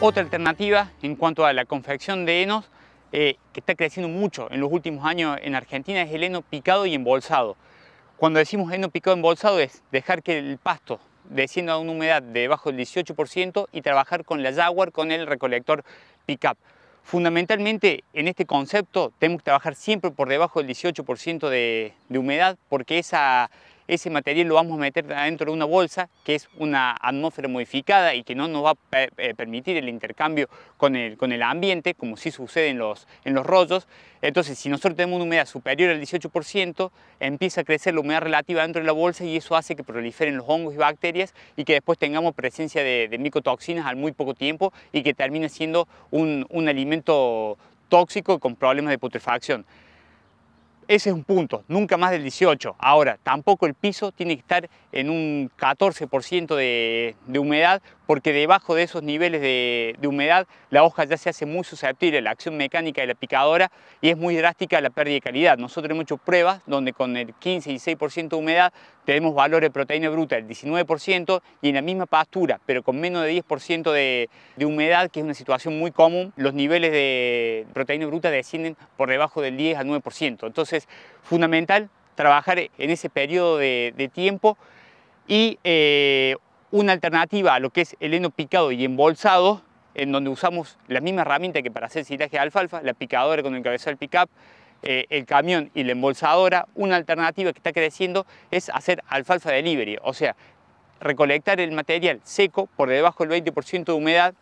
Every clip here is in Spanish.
Otra alternativa en cuanto a la confección de henos eh, que está creciendo mucho en los últimos años en Argentina es el heno picado y embolsado. Cuando decimos heno picado y embolsado es dejar que el pasto descienda a una humedad de debajo del 18% y trabajar con la Jaguar con el recolector pickup. Fundamentalmente en este concepto tenemos que trabajar siempre por debajo del 18% de, de humedad porque esa ese material lo vamos a meter dentro de una bolsa que es una atmósfera modificada y que no nos va a eh, permitir el intercambio con el, con el ambiente, como sí sucede en los, en los rollos. Entonces, si nosotros tenemos una humedad superior al 18%, empieza a crecer la humedad relativa dentro de la bolsa y eso hace que proliferen los hongos y bacterias y que después tengamos presencia de, micotoxinas al muy poco tiempo y que termine siendo un, un alimento tóxico con problemas de putrefacción. Ese es un punto, nunca más del 18. Ahora, tampoco el piso tiene que estar en un 14% de, humedad porque debajo de esos niveles de, humedad la hoja ya se hace muy susceptible a la acción mecánica de la picadora y es muy drástica la pérdida de calidad. Nosotros hemos hecho pruebas donde con el 15 y 6% de humedad tenemos valores de proteína bruta del 19% y en la misma pastura, pero con menos de 10% de, humedad, que es una situación muy común, los niveles de proteína bruta descienden por debajo del 10 al 9%. Entonces, fundamental trabajar en ese periodo de, tiempo y eh, una alternativa a lo que es el heno picado y embolsado, en donde usamos la misma herramienta que para hacer silaje de alfalfa, la picadora con el cabezal pickup, eh, el camión y la embolsadora. Una alternativa que está creciendo es hacer alfalfa delivery, o sea, recolectar el material seco por debajo del 20% de humedad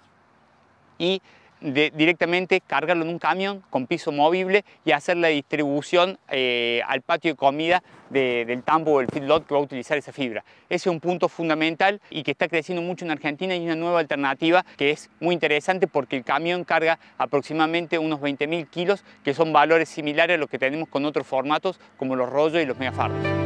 y directamente cargarlo en un camión con piso movible y hacer la distribución eh, al patio de comida del tambo o del feedlot que va a utilizar esa fibra. Ese es un punto fundamental y que está creciendo mucho en Argentina y una nueva alternativa que es muy interesante porque el camión carga aproximadamente unos 20.000 kilos, que son valores similares a los que tenemos con otros formatos como los rollos y los megafardos.